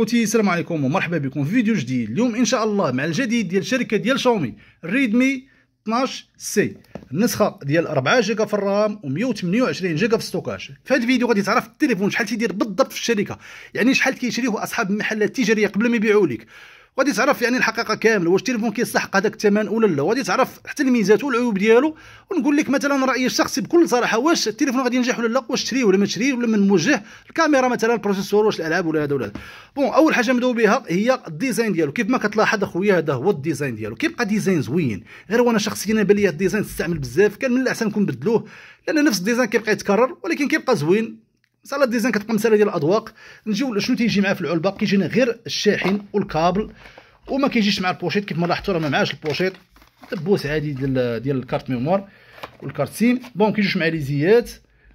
خوتي السلام عليكم ومرحبا بكم في فيديو جديد اليوم ان شاء الله مع الجديد ديال شركه ديال شاومي ريدمي 12 سي النسخه ديال 4 جيجا في الرام و128 جيجا في الستوكاج في هذا الفيديو غادي تعرف التليفون شحال تيدير بالضبط في الشركه يعني شحال كيشريوه اصحاب المحلات التجاريه قبل ما يبيعوا لك غادي تعرف يعني الحقيقه كامله واش التليفون كيستحق هذاك الثمن ولا لا وغادي تعرف حتى الميزات والعيوب ديالو ونقول لك مثلا رايي الشخصي بكل صراحه واش التليفون غادي ينجح ولا لا واش تشريه ولا ما تشريه ولا من موجه الكاميرا مثلا البروسيسور واش الالعاب ولا هذا ولا هذا بون اول حاجه نبداو بها هي الديزاين ديالو كيف ما كتلاحظ اخويا هذا هو الديزاين ديالو كيبقى ديزاين زوين غير وانا شخصيا بان لي الديزاين تستعمل بزاف كان من الاحسن نكون بدلوه لان نفس الديزاين كيبقى يتكرر ولكن كيبقى زوين صاله ديزاين كتبقى مساله ديال الاذواق نجيو شنو تيجي معاه في العلبه كيجينا غير الشاحن والكابل وما كيجيش مع البوشيط كيف ما لاحظتوا راه ما معاش البوشيط دبوس عادي ديال ديال الكارت ميموار والكارت سيم بون كيجوش مع ليزيات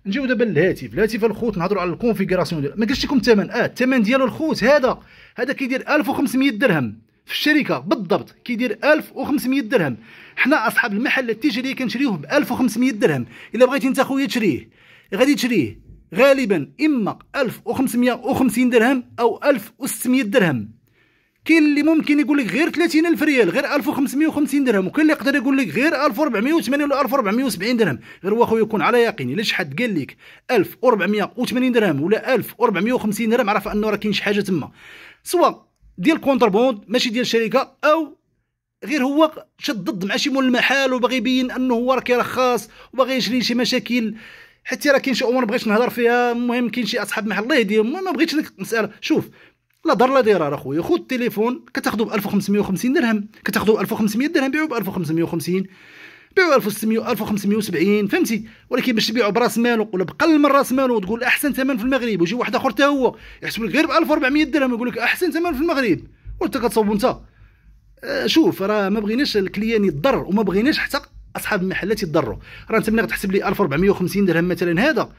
نجيو دابا للهاتف الهاتف الخوت نهضروا على الكونفيغوراسيون ديالو ما قلتش لكم الثمن اه الثمن ديالو الخوت هذا هذا كيدير 1500 درهم في الشركه بالضبط كيدير 1500 درهم حنا اصحاب المحل التجاري كنشريوه ب 1500 درهم الا بغيتي انت خويا تشريه غادي تشريه غالبا اما 1550 درهم او 1600 درهم كاين اللي ممكن يقول لك غير 30000 ريال غير 1550 درهم وكاين اللي يقدر يقول لك غير 1480 ولا 1470 درهم غير هو خويا يكون على يقين الا شي حد قال لك 1480 درهم ولا 1450 درهم عرف انه راه كاين شي حاجه تما سواء ديال بوند ماشي ديال شركه او غير هو شد ضد مع شي مول المحال وباغي يبين انه هو راه كيرخص وباغي يشري شي مشاكل حيت راه كاين شي امور ما بغيتش نهضر فيها المهم كاين شي اصحاب محل الله يهديهم ما بغيتش ديك المساله شوف لا دار لا ديرار اخويا خذ التليفون كتاخذو ب 1550 درهم كتاخذو ب 1500 درهم بيعو ب 1550 بيعو 1600 1570 فهمتي ولكن باش تبيعو براس مالو ولا بقل من راس مالو وتقول احسن ثمن في المغرب ويجي واحد اخر حتى هو يحسب لك غير ب 1400 درهم يقول لك احسن ثمن في المغرب وانت كتصوب انت آه، شوف راه ما بغيناش الكليان يضر وما بغيناش حتى اصحاب المحلات يتضروا راه انت ملي غتحسب لي 1450 درهم مثلا هذا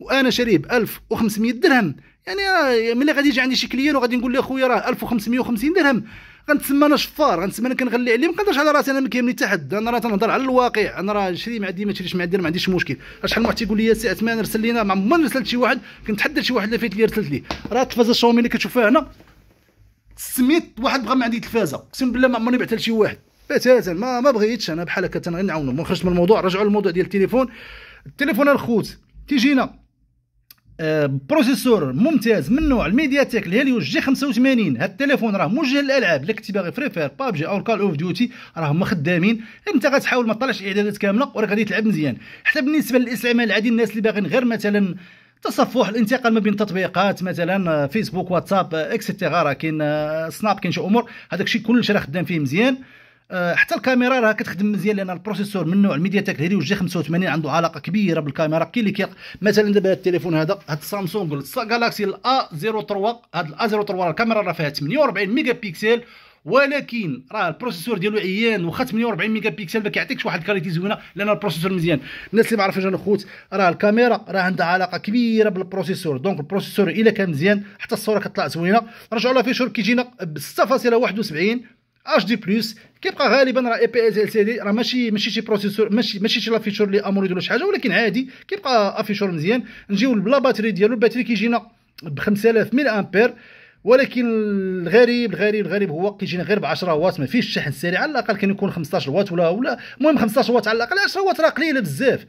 وانا شاريه ب 1500 درهم يعني آه، ملي غادي يجي عندي شي كليان وغادي نقول له خويا راه 1550 درهم غنتسمى انا شفار غنتسمى انا كنغلي عليه ما كنهضرش على راسي انا ما كيهمني حتى حد انا راه تنهضر على الواقع انا راه نشري مع ديما ما مع ما عنديش مشكل شحال من واحد تيقول لي سي عثمان ارسل لينا ما عمرني رسلت شي واحد كنتحدى شي واحد لفيت لي رسلت ليه راه التلفازه الشاومي اللي كتشوفها هنا سميت واحد بغى ما عندي تلفازه اقسم بالله ما عمرني بعتها لشي واحد بتاتا ما ما بغيتش انا بحال هكا غير نعاونهم ونخرج من الموضوع رجعوا للموضوع ديال التليفون التليفون الخوت تيجينا آه، بروسيسور ممتاز من نوع الميديا تيك الهيليو جي 85 هاد التليفون راه موجه للالعاب الا كنتي باغي فري فاير بابجي او كال اوف ديوتي راه هما خدامين انت غتحاول ما تطلعش اعدادات كامله وراك غادي تلعب مزيان حتى بالنسبه للاستعمال العادي الناس اللي باغيين غير مثلا تصفح الانتقال ما بين تطبيقات مثلا فيسبوك واتساب اكسيتيرا راه كاين سناب آه، كاين شي امور هذاك الشيء كلش راه خدام فيه مزيان آه، حتى الكاميرا راه كتخدم مزيان لان البروسيسور من نوع الميديا الميدياتك هيريو جي 85 عنده علاقه كبيره بالكاميرا كاين اللي مثلا دابا هذا التليفون هذا هاد السامسونج جالاكسي الا 03 هاد الا 03 الكاميرا راه فيها 48 ميجا بيكسل ولكن راه البروسيسور ديالو عيان واخا 48 ميجا بيكسل ما كيعطيكش واحد الكاليتي زوينه لان البروسيسور مزيان الناس اللي ما عرفوش انا خوت راه الكاميرا راه عندها علاقه كبيره بالبروسيسور دونك البروسيسور الا كان مزيان حتى الصوره كتطلع زوينه رجعوا لها فيشور كيجينا ب 6.71 اتش دي بلس كيبقى غالبا راه اي بي اس ال سي دي راه ماشي ماشي شي بروسيسور ماشي ماشي شي لافيشور اللي اموريد ولا شي حاجه ولكن عادي كيبقى افيشور مزيان نجيو بلا باتري ديالو الباتري كيجينا ب 5000 ميل امبير ولكن الغريب الغريب الغريب هو كيجينا غير ب 10 واط ما فيهش الشحن السريع على الاقل كان يكون 15 واط ولا ولا المهم 15 واط على الاقل 10 واط راه قليله بزاف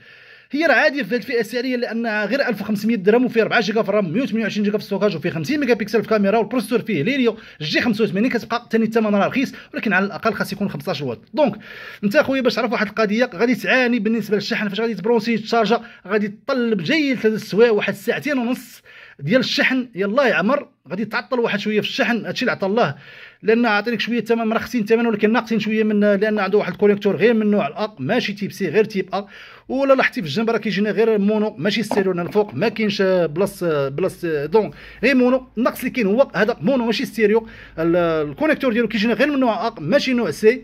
هي راه عاديه في الفئه السعريه لانها غير 1500 درهم وفيها 4 جيجا في الرام 128 جيجا في السوكاج وفيه 50 ميجا بكسل في الكاميرا والبروسيسور فيه ليليو جي 85 كتبقى ثاني الثمن راه رخيص ولكن على الاقل خاص يكون 15 واط دونك انت اخويا باش تعرف واحد القضيه غادي تعاني بالنسبه للشحن فاش غادي تبرونسي تشارجا غادي تطلب جيد ثلاث سوايع واحد ساعتين ونص ديال الشحن يلاه عمر غادي تعطل واحد شويه في الشحن هادشي اللي عطى الله لان عاطينك شويه الثمن مرخصين الثمن ولكن ناقصين شويه من لان عنده واحد الكونيكتور غير من نوع الاق ماشي تيب سي غير تيب ا ولا لاحظتي في الجنب راه كيجينا غير مونو ماشي ستيريو الفوق ما كاينش بلاص بلاص دونك غير مونو النقص اللي كاين هو هذا مونو ماشي ستيريو الكونيكتور ديالو كيجينا غير من نوع اق ماشي نوع سي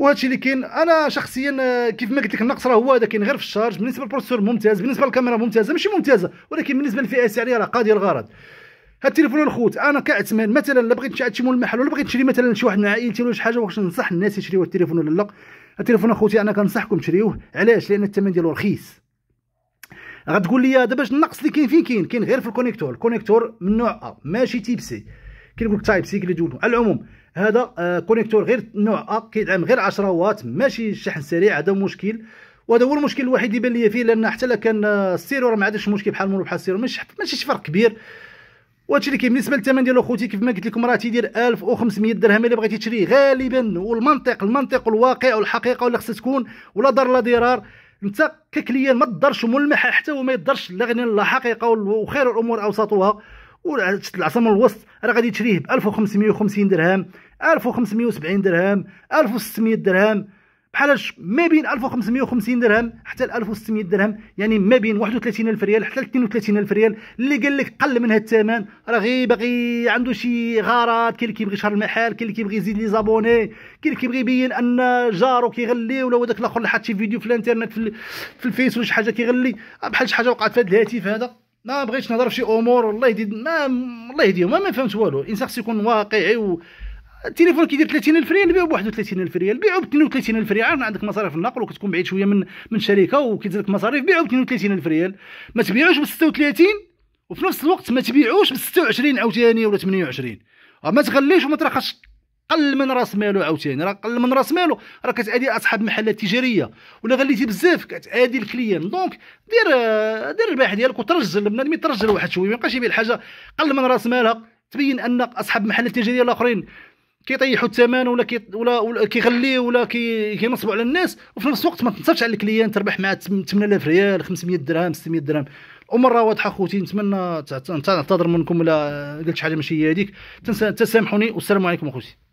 وهادشي اللي كاين انا شخصيا آه، كيف ما قلت لك النقص راه هو هذا كاين غير في الشارج بالنسبه للبروسيسور ممتاز بالنسبه للكاميرا ممتازه ماشي ممتازه ولكن بالنسبه للفئه السعريه راه قاضيه الغرض هاد التليفون الخوت انا كعثمان مثلا لا بغيت نشري شي مول المحل ولا بغيت نشري مثلا شي واحد من عائلتي ولا شي حاجه واش ننصح الناس يشريو التليفون ولا لا التليفون اخوتي انا كنصحكم تشريوه علاش لان الثمن ديالو رخيص غتقول لي دابا النقص اللي كاين فين كاين كاين غير في الكونيكتور الكونيكتور من نوع ا ماشي تيب سي كيقول لك تايب سي كي على العموم هذا آه كونيكتور غير نوع ا آه، كيدعم غير 10 واط ماشي شحن سريع هذا مشكل وهذا هو المشكل الوحيد اللي يبان لي فيه لان حتى لكان كان آه، السيرور ما عادش مشكل بحال مول بحال السيرور ماشي ماشي شي فرق كبير وهادشي اللي كاين بالنسبه للثمن ديالو خوتي كيف ما قلت لكم راه تيدير 1500 درهم الا بغيتي تشري غالبا والمنطق المنطق والواقع والحقيقه ولا خصها تكون ولا ضر لا ضرار انت ككليان ما تضرش ملمح حتى وما يضرش لا غني لا حقيقه وخير الامور اوسطها العصا من الوسط راه غادي تشريه ب 1550 درهم 1570 درهم 1600 درهم بحال ما بين 1550 درهم حتى 1600 درهم يعني ما بين 31000 ريال حتى 32000 ريال اللي قال لك قل من هذا الثمن راه غير باغي عنده شي غرض كاين اللي كيبغي يشهر المحل كاين اللي كيبغي يزيد لي زابوني كاين اللي كيبغي يبين ان جارو كيغلي ولا هذاك الاخر اللي حاط شي فيديو في الانترنت في, في الفيس ولا شي حاجه كيغلي بحال شي حاجه وقعت في هذا الهاتف هذا ما بغيتش نهضر في شي امور والله يدي ما الله يهديهم ما فهمت والو الانسان خصو يكون واقعي و التليفون كيدير 30000 ريال بيعو ب 31000 ريال بيعو ب 32000 ريال عارف عندك مصاريف النقل وكتكون بعيد شويه من من شركه وكيدير لك مصاريف بيعو ب 32000 ريال ما تبيعوش ب 36 وفي نفس الوقت ما تبيعوش ب 26 عاوتاني ولا 28 ما تغليش وما ترخصش قل من راس ماله عاوتاني راه قل من راس ماله راه كتعادي اصحاب محلات تجاريه ولا غليتي بزاف كتعادي الكليان دونك دير دير الباح ديالك وترجل ما ترجل واحد شويه ما يبقاش يبيع الحاجه قل من راس مالها تبين ان اصحاب المحلات التجاريه الاخرين كيطيحوا الثمن ولا كي ولا, ولا كيغليو ولا كي كينصبوا على الناس وفي نفس الوقت ما تنصبش على الكليان تربح مع 8000 ريال 500 درهم 600 درهم الامور راه واضحه خوتي نتمنى نعتذر منكم الا قلت شي حاجه ماشي هي هذيك تسامحوني والسلام عليكم اخوتي